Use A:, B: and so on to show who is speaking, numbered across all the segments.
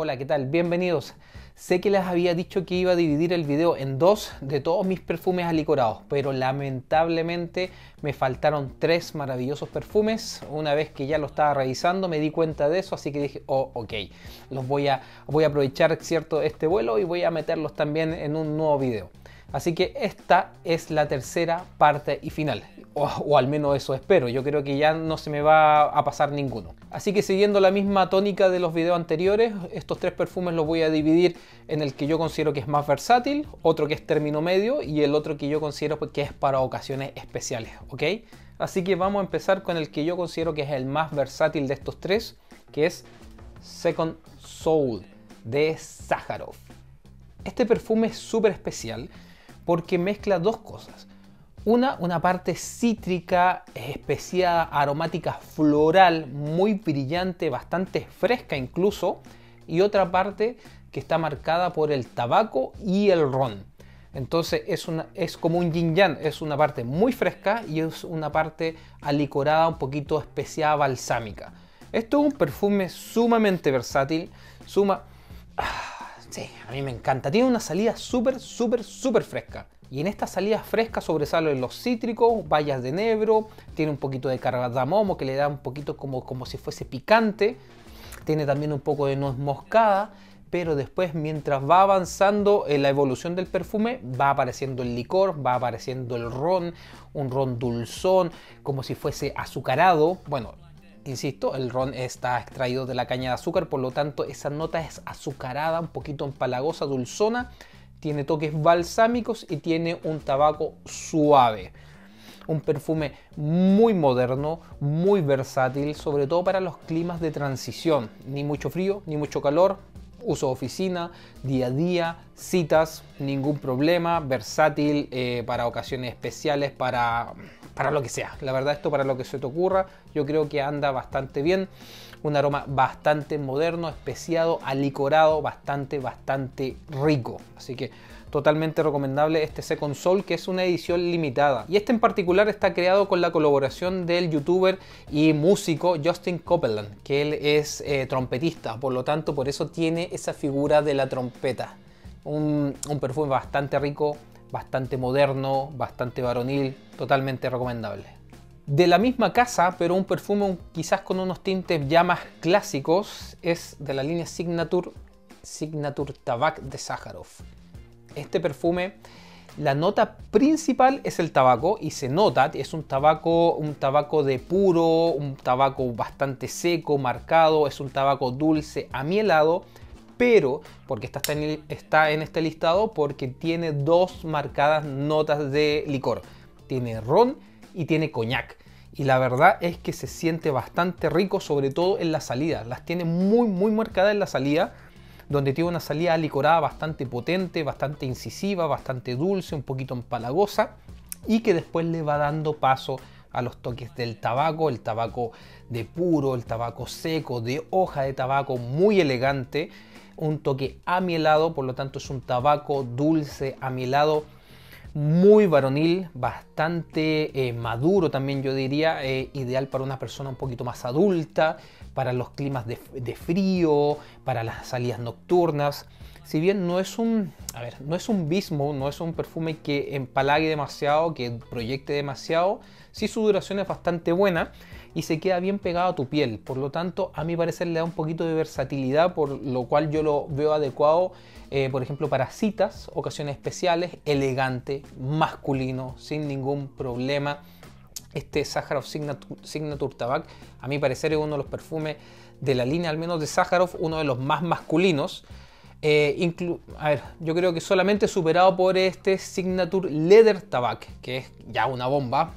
A: Hola, ¿qué tal? Bienvenidos. Sé que les había dicho que iba a dividir el video en dos de todos mis perfumes alicorados, pero lamentablemente me faltaron tres maravillosos perfumes. Una vez que ya lo estaba revisando me di cuenta de eso, así que dije, oh, ok, los voy a, voy a aprovechar cierto este vuelo y voy a meterlos también en un nuevo video. Así que esta es la tercera parte y final, o al menos eso espero, yo creo que ya no se me va a pasar ninguno. Así que siguiendo la misma tónica de los videos anteriores, estos tres perfumes los voy a dividir en el que yo considero que es más versátil, otro que es término medio y el otro que yo considero pues, que es para ocasiones especiales, ¿ok? Así que vamos a empezar con el que yo considero que es el más versátil de estos tres, que es Second Soul de Sájarov. Este perfume es súper especial porque mezcla dos cosas. Una, una parte cítrica, especiada, aromática, floral, muy brillante, bastante fresca incluso. Y otra parte que está marcada por el tabaco y el ron. Entonces es, es como un yin yang, es una parte muy fresca y es una parte alicorada, un poquito especiada, balsámica. Esto es un perfume sumamente versátil, suma... Ah, sí, a mí me encanta. Tiene una salida súper, súper, súper fresca. Y en estas salidas frescas sobresalen los cítricos, bayas de enebro, tiene un poquito de cardamomo que le da un poquito como, como si fuese picante, tiene también un poco de nuez moscada, pero después mientras va avanzando en la evolución del perfume, va apareciendo el licor, va apareciendo el ron, un ron dulzón, como si fuese azucarado. Bueno, insisto, el ron está extraído de la caña de azúcar, por lo tanto esa nota es azucarada, un poquito empalagosa, dulzona, tiene toques balsámicos y tiene un tabaco suave. Un perfume muy moderno, muy versátil, sobre todo para los climas de transición. Ni mucho frío, ni mucho calor, uso oficina, día a día, citas, ningún problema, versátil eh, para ocasiones especiales, para para lo que sea. La verdad, esto para lo que se te ocurra, yo creo que anda bastante bien. Un aroma bastante moderno, especiado, alicorado, bastante, bastante rico. Así que totalmente recomendable este Second Soul, que es una edición limitada. Y este en particular está creado con la colaboración del youtuber y músico Justin Copeland, que él es eh, trompetista, por lo tanto, por eso tiene esa figura de la trompeta. un perfume bastante rico, bastante moderno, bastante varonil, totalmente recomendable. De la misma casa, pero un perfume quizás con unos tintes ya más clásicos, es de la línea Signature, Signature Tabac de Sájarov. Este perfume, la nota principal es el tabaco y se nota, es un tabaco, un tabaco de puro, un tabaco bastante seco, marcado, es un tabaco dulce, amielado, pero porque está en, está en este listado porque tiene dos marcadas notas de licor. Tiene ron y tiene coñac. Y la verdad es que se siente bastante rico, sobre todo en la salida. Las tiene muy, muy marcadas en la salida donde tiene una salida licorada bastante potente, bastante incisiva, bastante dulce, un poquito empalagosa y que después le va dando paso a los toques del tabaco, el tabaco de puro, el tabaco seco, de hoja de tabaco, muy elegante un toque amielado, por lo tanto es un tabaco dulce, amielado, muy varonil, bastante eh, maduro también yo diría, eh, ideal para una persona un poquito más adulta, para los climas de frío, para las salidas nocturnas si bien no es un, a ver, no es un bismo, no es un perfume que empalague demasiado, que proyecte demasiado, sí su duración es bastante buena y se queda bien pegado a tu piel. Por lo tanto, a mi parecer le da un poquito de versatilidad, por lo cual yo lo veo adecuado, eh, por ejemplo, para citas, ocasiones especiales, elegante, masculino, sin ningún problema. Este Sakharov Signature, Tabac, a mi parecer es uno de los perfumes de la línea, al menos de Sájarov, uno de los más masculinos. Eh, a ver, yo creo que solamente superado por este Signature Leather Tabac, que es ya una bomba,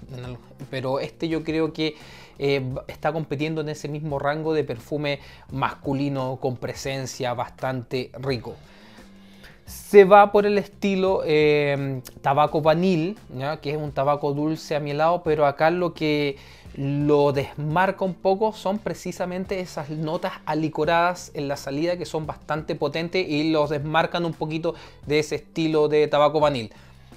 A: pero este yo creo que eh, está compitiendo en ese mismo rango de perfume masculino con presencia bastante rico se va por el estilo em, tabaco vanil, que es un tabaco dulce a mi lado pero acá lo que lo desmarca un poco son precisamente esas notas alicoradas en la salida que son bastante potentes y los desmarcan un poquito de ese estilo de tabaco vanil.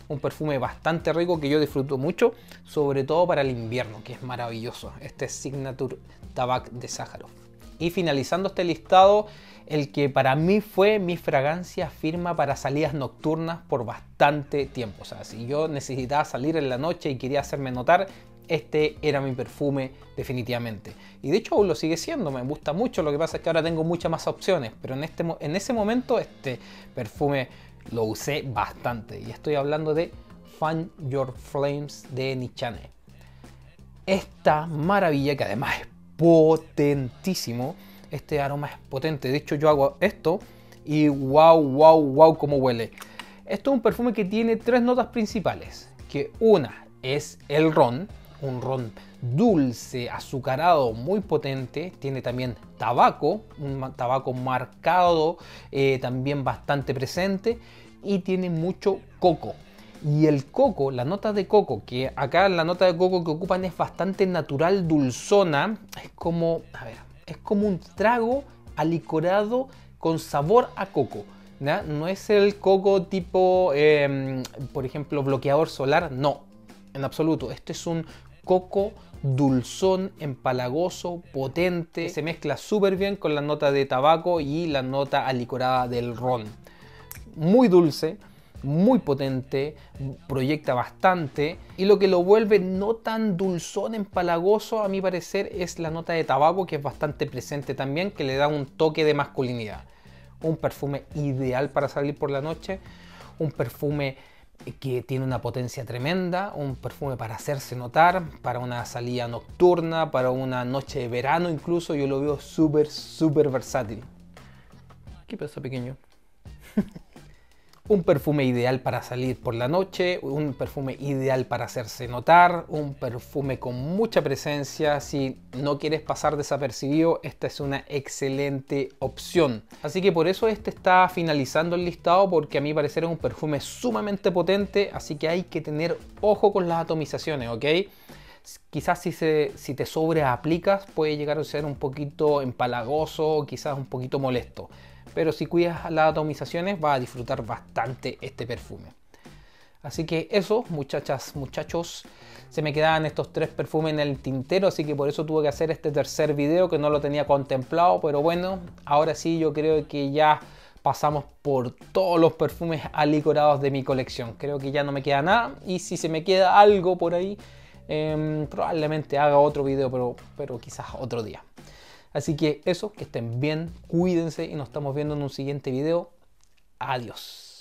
A: Un perfume bastante rico que yo disfruto mucho, sobre todo para el invierno, que es maravilloso. Este Signature Tabac de Sájarov. Y finalizando este listado, el que para mí fue mi fragancia firma para salidas nocturnas por bastante tiempo. O sea, si yo necesitaba salir en la noche y quería hacerme notar, este era mi perfume definitivamente. Y de hecho aún lo sigue siendo, me gusta mucho, lo que pasa es que ahora tengo muchas más opciones, pero en, este, en ese momento este perfume lo usé bastante. Y estoy hablando de Fan Your Flames de Nichane. Esta maravilla que además es potentísimo. Este aroma es potente. De hecho, yo hago esto y wow, wow, wow, cómo huele. Esto es un perfume que tiene tres notas principales. Que una es el ron, un ron dulce, azucarado, muy potente. Tiene también tabaco, un tabaco marcado, eh, también bastante presente. Y tiene mucho coco, y el coco, la nota de coco, que acá la nota de coco que ocupan es bastante natural, dulzona, es como, a ver, es como un trago alicorado con sabor a coco. ¿no? no es el coco tipo, em, por ejemplo, bloqueador solar, no, en absoluto. Este es un coco dulzón, empalagoso, potente. Se mezcla súper bien con la nota de tabaco y la nota alicorada del ron. Muy dulce, muy potente, proyecta bastante y lo que lo vuelve no tan dulzón, empalagoso a mi parecer es la nota de tabaco que es bastante presente también, que le da un toque de masculinidad. Un perfume ideal para salir por la noche, un perfume que tiene una potencia tremenda, un perfume para hacerse notar, para una salida nocturna, para una noche de verano incluso, yo lo veo súper, súper versátil. ¿Qué pasa, pequeño? un perfume ideal para salir por la noche, un perfume ideal para hacerse notar, un perfume con mucha presencia. Si no quieres pasar desapercibido, esta es una excelente opción. Así que por eso este está finalizando el listado porque a mí parecer es un perfume sumamente potente, así que hay que tener ojo con las atomizaciones, ¿ok? Quizás si, se, si te sobreaplicas puede llegar a ser un poquito empalagoso, quizás un poquito molesto pero si cuidas las atomizaciones vas a disfrutar bastante este perfume. Así que eso, muchachas, muchachos, se me quedaban estos tres perfumes en el tintero, así que por eso tuve que hacer este tercer video que no lo tenía contemplado, pero bueno, ahora sí yo creo que ya pasamos por todos los perfumes alicorados de mi colección. Creo que ya no me queda nada y si se me queda algo por ahí, em, probablemente haga otro video, pero, pero quizás otro día. Así que eso, que estén bien, cuídense y nos estamos viendo en un siguiente video. Adiós.